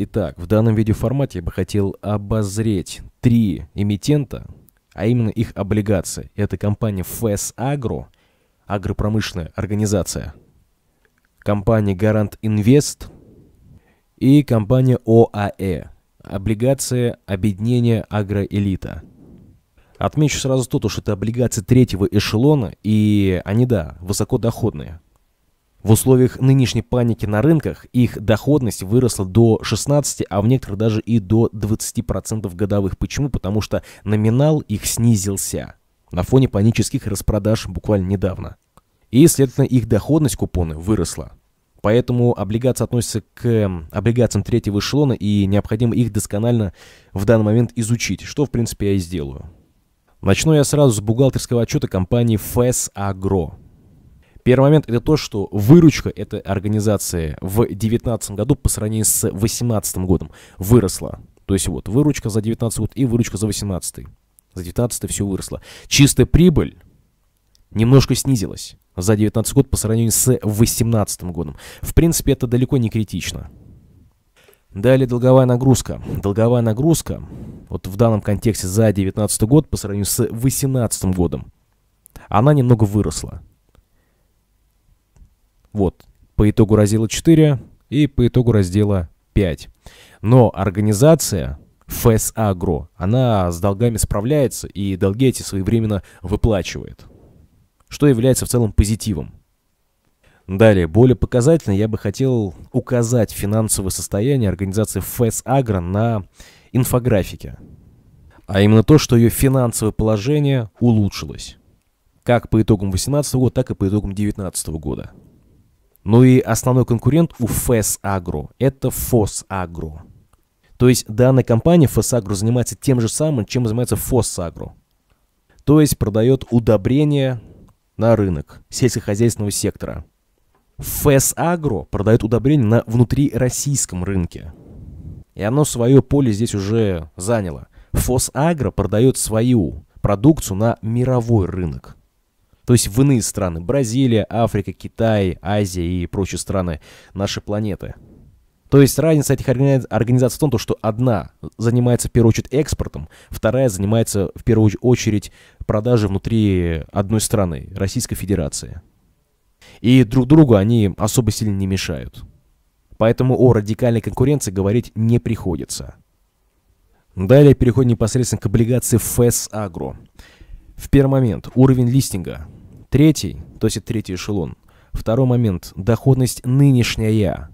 Итак, в данном видеоформате я бы хотел обозреть три эмитента, а именно их облигации. Это компания ФЭС Агро, агропромышленная организация, компания Гарант Инвест и компания ОАЭ, e, облигация объединения агроэлита. Отмечу сразу то, что это облигации третьего эшелона, и они, да, высокодоходные. В условиях нынешней паники на рынках их доходность выросла до 16, а в некоторых даже и до 20% годовых. Почему? Потому что номинал их снизился на фоне панических распродаж буквально недавно. И, следовательно, их доходность купоны выросла. Поэтому облигации относятся к эм, облигациям третьего эшелона, и необходимо их досконально в данный момент изучить, что, в принципе, я и сделаю. Начну я сразу с бухгалтерского отчета компании FES Agro. Первый момент это то, что выручка этой организации в 2019 году по сравнению с 2018 годом выросла. То есть вот выручка за 2019 год и выручка за 2018. За 2019 все выросло. Чистая прибыль немножко снизилась за 2019 год по сравнению с 2018 годом. В принципе, это далеко не критично. Далее долговая нагрузка. Долговая нагрузка вот в данном контексте за 2019 год по сравнению с 2018 годом, она немного выросла. Вот, по итогу раздела 4 и по итогу раздела 5. Но организация ФСАГРО она с долгами справляется и долги эти своевременно выплачивает, что является в целом позитивом. Далее, более показательно я бы хотел указать финансовое состояние организации ФСАГРО на инфографике. А именно то, что ее финансовое положение улучшилось. Как по итогам 2018 года, так и по итогам 2019 года. Ну и основной конкурент у ФЭС Агро – это ФОС Агро. То есть данная компания ФЭС Агро занимается тем же самым, чем занимается ФОС Агро. То есть продает удобрения на рынок сельскохозяйственного сектора. ФЭС Агро продает удобрения на внутрироссийском рынке. И оно свое поле здесь уже заняло. ФОС Агро продает свою продукцию на мировой рынок. То есть в иные страны. Бразилия, Африка, Китай, Азия и прочие страны нашей планеты. То есть разница этих организаций в том, что одна занимается в первую очередь экспортом, вторая занимается в первую очередь продажей внутри одной страны, Российской Федерации. И друг другу они особо сильно не мешают. Поэтому о радикальной конкуренции говорить не приходится. Далее переходим непосредственно к облигации ФЭС Агро. В первый момент уровень листинга Третий, то есть третий эшелон. Второй момент – доходность нынешняя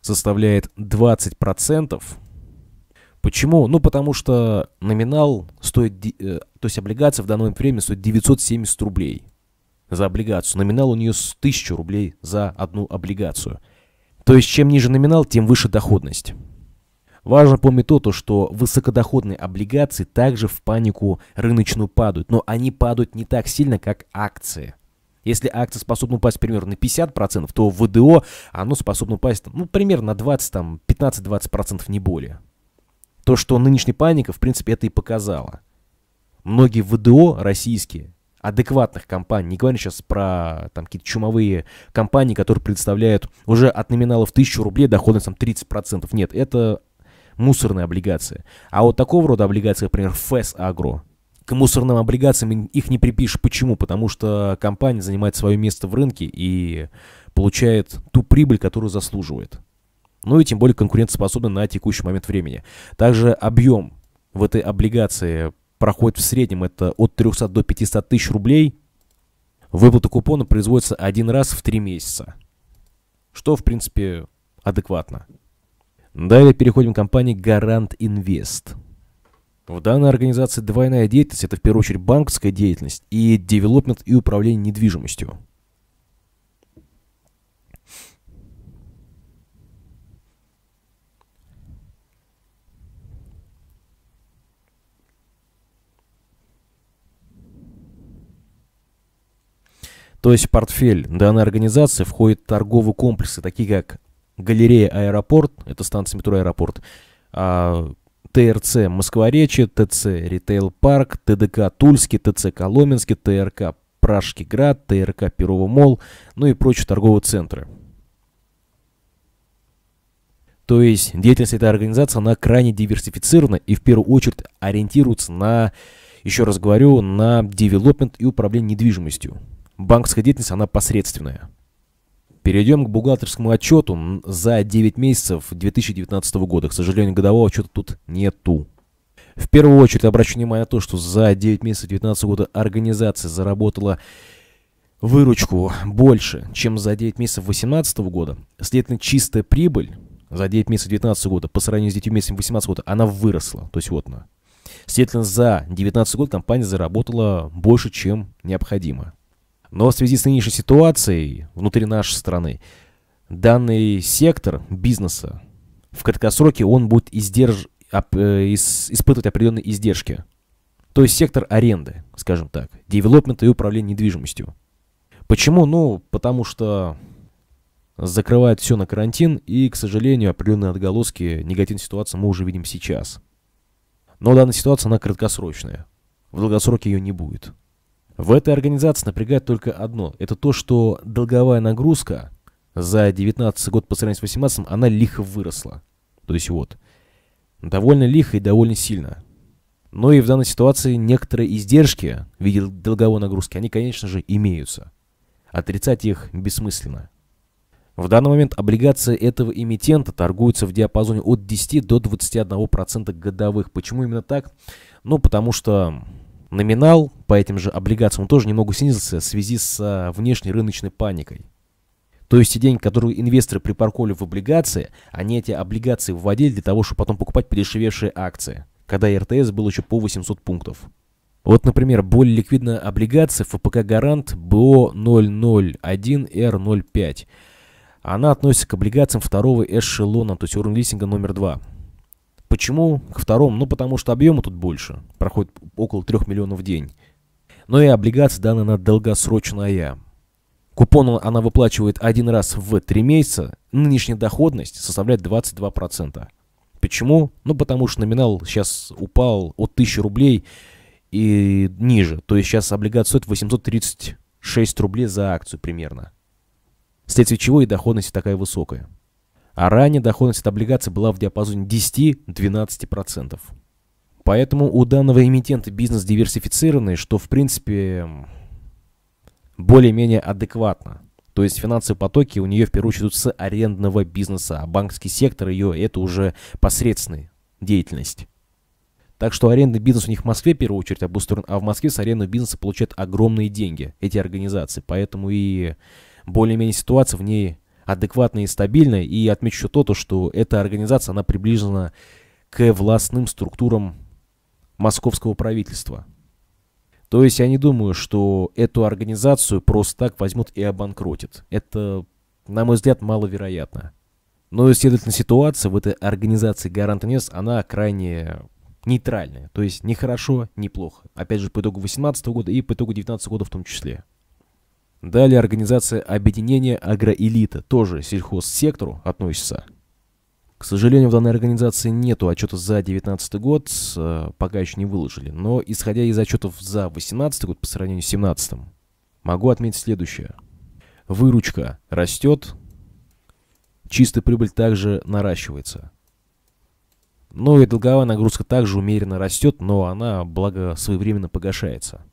составляет 20%. Почему? Ну, потому что номинал стоит, э, то есть облигация в данное время стоит 970 рублей за облигацию. Номинал у нее 1000 рублей за одну облигацию. То есть, чем ниже номинал, тем выше доходность. Важно помнить то, что высокодоходные облигации также в панику рыночную падают, но они падают не так сильно, как акции. Если акция способна упасть примерно на 50%, то ВДО оно способно упасть ну, примерно на 20-15-20% не более. То, что нынешняя паника, в принципе, это и показала. Многие ВДО российские, адекватных компаний, не говорю сейчас про там какие-то чумовые компании, которые предоставляют уже от номинала в 1000 рублей доходность там 30%. Нет, это мусорные облигации. А вот такого рода облигации, например, ФЭС Агро, к мусорным облигациям их не припишешь. Почему? Потому что компания занимает свое место в рынке и получает ту прибыль, которую заслуживает. Ну и тем более конкурентоспособна на текущий момент времени. Также объем в этой облигации проходит в среднем это от 300 до 500 тысяч рублей. Выплата купона производится один раз в три месяца. Что, в принципе, адекватно. Далее переходим к компании Гарант Инвест. В данной организации двойная деятельность – это в первую очередь банковская деятельность и девелопмент и управление недвижимостью. То есть портфель данной организации входят торговые комплексы, такие как галерея «Аэропорт», это станция метро «Аэропорт», а, ТРЦ «Москворечи», ТЦ «Ритейл Парк», ТДК «Тульский», ТЦ «Коломенский», ТРК «Пражский град», ТРК «Перово Мол», ну и прочие торговые центры. То есть деятельность этой организации, она крайне диверсифицирована и в первую очередь ориентируется на, еще раз говорю, на девелопмент и управление недвижимостью. Банковская деятельность, она посредственная. Перейдем к бухгалтерскому отчету за 9 месяцев 2019 года. К сожалению, годового отчета тут нету. В первую очередь обращу внимание на то, что за 9 месяцев 2019 года организация заработала выручку больше, чем за 9 месяцев 2018 года. Следовательно, чистая прибыль за 9 месяцев 2019 года по сравнению с 9 месяцами 2018 года, она выросла. То есть вот она. Следовательно, за 2019 год компания заработала больше, чем необходимо. Но в связи с нынешней ситуацией внутри нашей страны, данный сектор бизнеса в краткосроке он будет издерж... Э, испытывать определенные издержки. То есть сектор аренды, скажем так, девелопмента и управления недвижимостью. Почему? Ну, потому что закрывают все на карантин, и, к сожалению, определенные отголоски негативной ситуации мы уже видим сейчас. Но данная ситуация, она краткосрочная. В долгосроке ее не будет. В этой организации напрягает только одно. Это то, что долговая нагрузка за 19 год по сравнению с 18 она лихо выросла. То есть вот. Довольно лихо и довольно сильно. Но и в данной ситуации некоторые издержки в виде долговой нагрузки, они, конечно же, имеются. Отрицать их бессмысленно. В данный момент облигации этого эмитента торгуются в диапазоне от 10 до 21% годовых. Почему именно так? Ну, потому что Номинал по этим же облигациям тоже немного снизился в связи с а, внешней рыночной паникой. То есть те деньги, которые инвесторы припарковали в облигации, они эти облигации вводили для того, чтобы потом покупать подешевевшие акции, когда РТС был еще по 800 пунктов. Вот, например, более ликвидная облигация ФПК «Гарант» БО-001Р-05. Она относится к облигациям второго эшелона, то есть уровень листинга номер 2. Почему к второму? Ну, потому что объема тут больше. Проходит около 3 миллионов в день. Но и облигация дана на долгосрочная. Купон она выплачивает один раз в 3 месяца. Нынешняя доходность составляет 22%. Почему? Ну, потому что номинал сейчас упал от 1000 рублей и ниже. То есть сейчас облигация стоит 836 рублей за акцию примерно. Вследствие чего и доходность такая высокая. А ранее доходность от облигаций была в диапазоне 10-12%. Поэтому у данного эмитента бизнес диверсифицированный, что в принципе более-менее адекватно. То есть финансовые потоки у нее в первую очередь с арендного бизнеса, а банковский сектор ее это уже посредственная деятельность. Так что арендный бизнес у них в Москве в первую очередь обустроен, а в Москве с арендного бизнеса получают огромные деньги эти организации. Поэтому и более-менее ситуация в ней адекватная и стабильная. И отмечу еще то, что эта организация, она приближена к властным структурам московского правительства. То есть я не думаю, что эту организацию просто так возьмут и обанкротят. Это, на мой взгляд, маловероятно. Но, следовательно, ситуация в этой организации «Гарант Инвест», она крайне нейтральная. То есть не хорошо, не плохо. Опять же, по итогу 2018 года и по итогу 2019 года в том числе. Далее организация объединения агроэлита, тоже сельхозсектору относится. К сожалению, в данной организации нету отчета за 2019 год, э, пока еще не выложили. Но исходя из отчетов за 2018 год по сравнению с 2017, могу отметить следующее. Выручка растет, чистая прибыль также наращивается. Ну и долговая нагрузка также умеренно растет, но она, благо, своевременно погашается.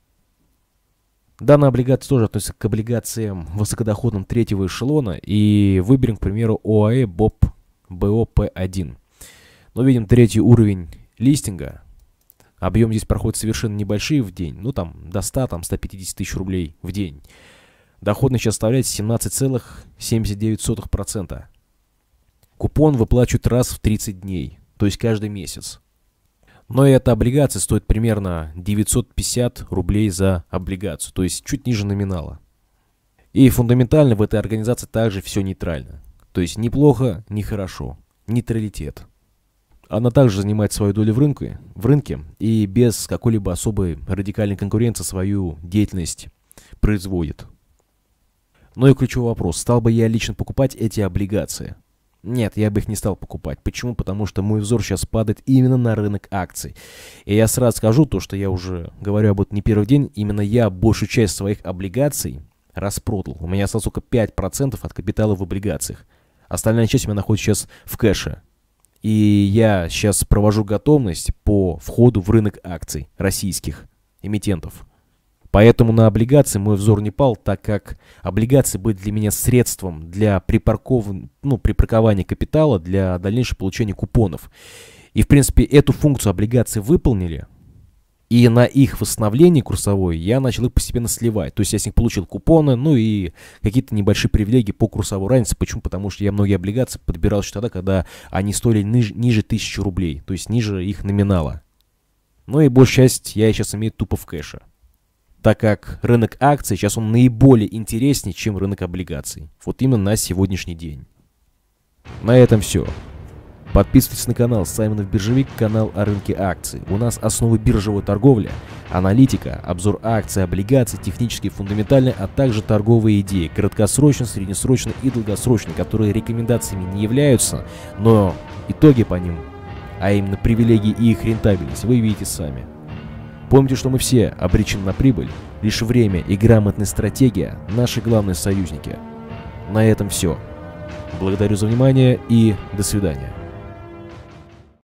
Данная облигация тоже относится к облигациям высокодоходным третьего эшелона. И выберем, к примеру, ОАЭ БОП БОП1. Но видим третий уровень листинга. Объем здесь проходит совершенно небольшие в день. Ну, там, до 100, там, 150 тысяч рублей в день. Доходность сейчас составляет 17,79%. Купон выплачивают раз в 30 дней, то есть каждый месяц. Но и эта облигация стоит примерно 950 рублей за облигацию, то есть чуть ниже номинала. И фундаментально в этой организации также все нейтрально. То есть неплохо, нехорошо. Нейтралитет. Она также занимает свою долю в рынке, в рынке и без какой-либо особой радикальной конкуренции свою деятельность производит. Ну и ключевой вопрос, стал бы я лично покупать эти облигации – нет, я бы их не стал покупать. Почему? Потому что мой взор сейчас падает именно на рынок акций. И я сразу скажу то, что я уже говорю об этом не первый день. Именно я большую часть своих облигаций распродал. У меня, осталось сука, 5% от капитала в облигациях. Остальная часть у меня находится сейчас в кэше. И я сейчас провожу готовность по входу в рынок акций российских эмитентов. Поэтому на облигации мой взор не пал, так как облигации были для меня средством для припарков... ну, припаркования капитала для дальнейшего получения купонов. И, в принципе, эту функцию облигации выполнили, и на их восстановлении курсовой я начал их постепенно сливать. То есть я с них получил купоны, ну и какие-то небольшие привилегии по курсовой разнице. Почему? Потому что я многие облигации подбирал еще тогда, когда они стоили ниже, ниже 1000 рублей, то есть ниже их номинала. Ну и большая часть я сейчас имею тупо в кэше так как рынок акций сейчас он наиболее интереснее, чем рынок облигаций. Вот именно на сегодняшний день. На этом все. Подписывайтесь на канал Саймонов Биржевик, канал о рынке акций. У нас основы биржевой торговли, аналитика, обзор акций, облигаций, технические, фундаментальные, а также торговые идеи, краткосрочные, среднесрочные и долгосрочные, которые рекомендациями не являются, но итоги по ним, а именно привилегии и их рентабельность, вы видите сами. Помните, что мы все обречены на прибыль. Лишь время и грамотная стратегия – наши главные союзники. На этом все. Благодарю за внимание и до свидания.